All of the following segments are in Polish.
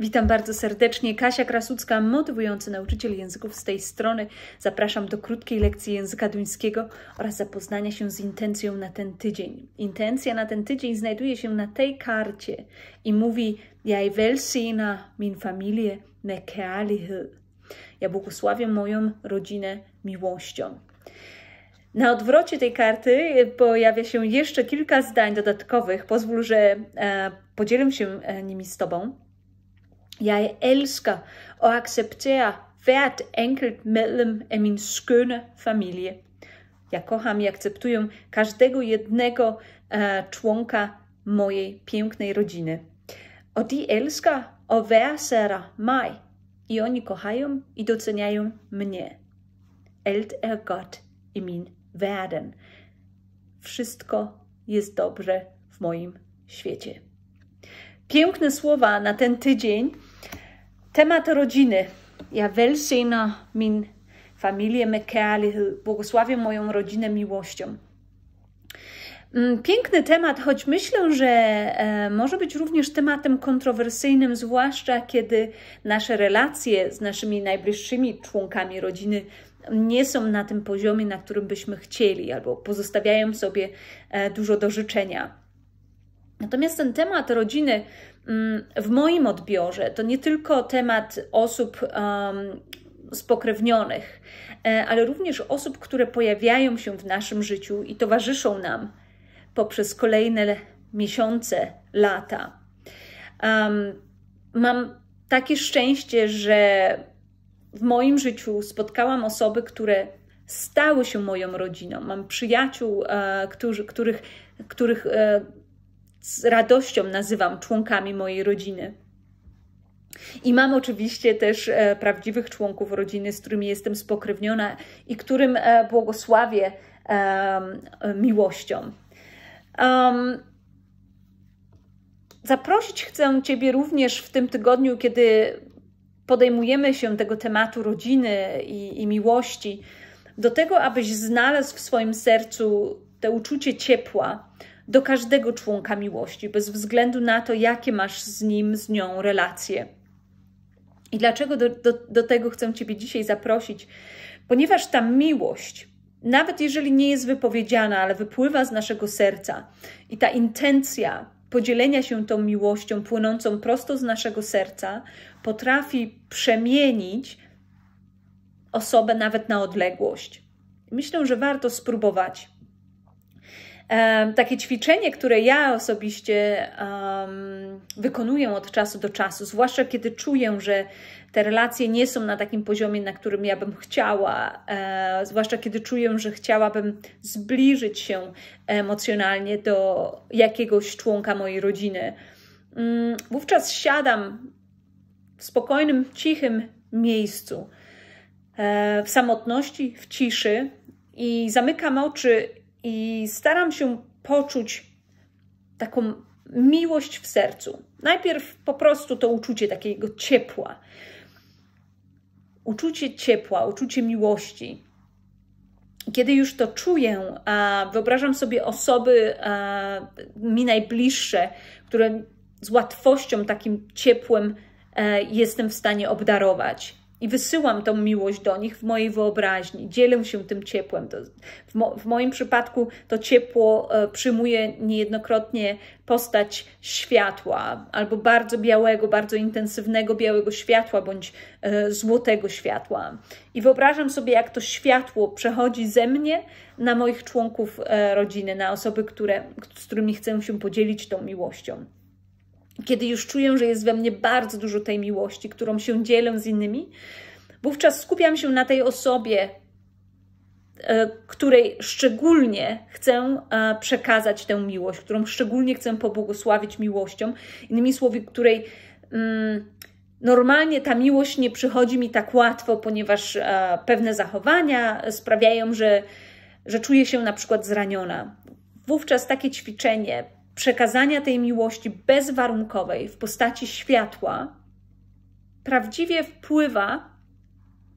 Witam bardzo serdecznie. Kasia Krasucka, motywujący nauczyciel języków z tej strony. Zapraszam do krótkiej lekcji języka duńskiego oraz zapoznania się z intencją na ten tydzień. Intencja na ten tydzień znajduje się na tej karcie i mówi Jaj na min familię med Ja błogosławię moją rodzinę miłością. Na odwrocie tej karty pojawia się jeszcze kilka zdań dodatkowych. Pozwól, że e, podzielę się e, nimi z Tobą. Jeg elsker og accepterer hvert enkelt medlem af min skønne familie. Ja kocham i akceptuję każdego jednego øh, członka mojej pięknej rodziny. Og de elsker og værdsætter mig. I oni kochają i doceniają mnie. Alt er godt i min verden. Wszystko jest dobrze w moim świecie. Piękne słowa na ten tydzień. Temat rodziny. Ja velsigner min familię med Błogosławię moją rodzinę miłością. Mm, piękny temat, choć myślę, że e, może być również tematem kontrowersyjnym, zwłaszcza kiedy nasze relacje z naszymi najbliższymi członkami rodziny nie są na tym poziomie, na którym byśmy chcieli, albo pozostawiają sobie e, dużo do życzenia. Natomiast ten temat rodziny mm, w moim odbiorze to nie tylko temat osób spokrewnionych, e, ale również osób, które pojawiają się w naszym życiu i towarzyszą nam poprzez kolejne miesiące, lata. mam takie szczęście, że w moim życiu spotkałam osoby, które stały się moją rodziną. Mam przyjaciół, e, którzy, których, których e, z radością nazywam członkami mojej rodziny. I mam oczywiście też e, prawdziwych członków rodziny, z którymi jestem spokrewniona i którym e, błogosławię e, miłością. Um, zaprosić chcę Ciebie również w tym tygodniu, kiedy podejmujemy się tego tematu rodziny i, i miłości, do tego, abyś znalazł w swoim sercu to uczucie ciepła, do każdego członka miłości, bez względu na to, jakie masz z nim, z nią relacje. I dlaczego do, do, do tego chcę Ciebie dzisiaj zaprosić? Ponieważ ta miłość, nawet jeżeli nie jest wypowiedziana, ale wypływa z naszego serca i ta intencja podzielenia się tą miłością płynącą prosto z naszego serca potrafi przemienić osobę nawet na odległość. Myślę, że warto spróbować takie ćwiczenie, które ja osobiście um, wykonuję od czasu do czasu, zwłaszcza kiedy czuję, że te relacje nie są na takim poziomie, na którym ja bym chciała, e, zwłaszcza kiedy czuję, że chciałabym zbliżyć się emocjonalnie do jakiegoś członka mojej rodziny. Um, wówczas siadam w spokojnym, cichym miejscu, e, w samotności, w ciszy i zamykam oczy i staram się poczuć taką miłość w sercu. Najpierw po prostu to uczucie takiego ciepła. Uczucie ciepła, uczucie miłości. Kiedy już to czuję, a wyobrażam sobie osoby mi najbliższe, które z łatwością takim ciepłem e, jestem w stanie obdarować. I wysyłam tą miłość do nich w mojej wyobraźni, dzielę się tym ciepłem. W, mo w, moim przypadku to ciepło e, przyjmuje niejednokrotnie postać światła, albo bardzo białego, bardzo intensywnego białego światła, bądź e, złotego światła. I wyobrażam sobie, jak to światło przechodzi ze mnie na moich członków e, rodziny, na osoby, które, z którymi chcę się podzielić tą miłością kiedy już czuję, że jest we mnie bardzo dużo tej miłości, którą się dzielę z innymi, wówczas skupiam się na tej osobie, e, której szczególnie chcę e, przekazać tę miłość, którą szczególnie chcę pobłogosławić miłością. Innymi słowy, której mm, normalnie ta miłość nie przychodzi mi tak łatwo, ponieważ e, pewne zachowania sprawiają, że, że czuję się na przykład zraniona. Wówczas takie ćwiczenie przekazania tej miłości bezwarunkowej w postaci światła prawdziwie wpływa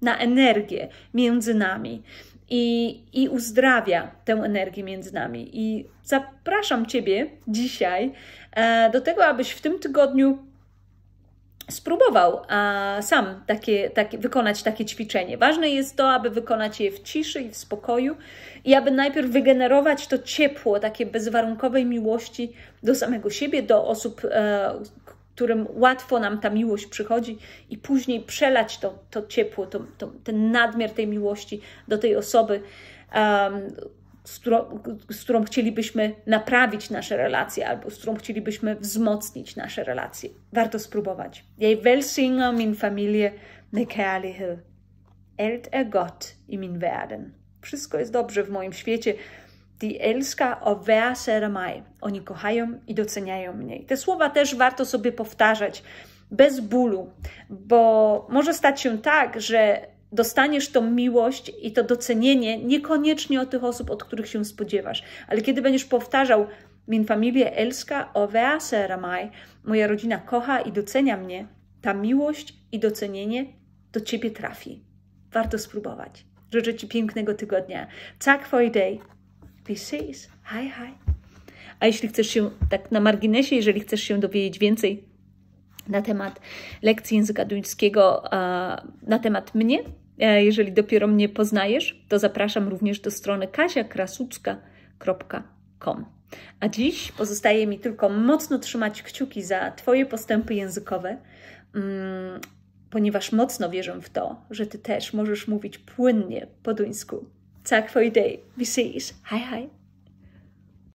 na energię między nami i, i uzdrawia tę energię między nami. I zapraszam Ciebie dzisiaj e, do tego, abyś w tym tygodniu spróbował a, sam takie, takie, wykonać takie ćwiczenie. Ważne jest to, aby wykonać je w ciszy i w spokoju i aby najpierw wygenerować to ciepło, takie bezwarunkowej miłości do samego siebie, do osób, e, którym łatwo nam ta miłość przychodzi i później przelać to, to ciepło, to, to, ten nadmiar tej miłości do tej osoby, um, z którą, z którą chcielibyśmy naprawić nasze relacje albo z którą chcielibyśmy wzmocnić nasze relacje. Warto spróbować. Jej welsinga min familie med kærlighed. Alt er gott i min verden. Wszystko jest dobrze w moim świecie. Die elska og værdsætter mig. Oni kochają i doceniają mnie. te słowa też warto sobie powtarzać bez bólu, bo może stać się tak, że dostaniesz tą miłość i to docenienie niekoniecznie od tych osób, od których się spodziewasz. Ale kiedy będziesz powtarzał Min familie elska ovease ramai, moja rodzina kocha i docenia mnie, ta miłość i docenienie do Ciebie trafi. Warto spróbować. Życzę Ci pięknego tygodnia. Tak for day. Be is. Hi, hi. A jeśli chcesz się, tak na marginesie, jeżeli chcesz się dowiedzieć więcej na temat lekcji języka duńskiego, na temat mnie, E, jeżeli dopiero mnie poznajesz, to zapraszam również do strony kasiakrasucka.com. A dziś pozostaje mi tylko mocno trzymać kciuki za Twoje postępy językowe, mm, ponieważ mocno wierzę w to, że Ty też możesz mówić płynnie po duńsku. Tak for i dag. Vi ses. Hej hej.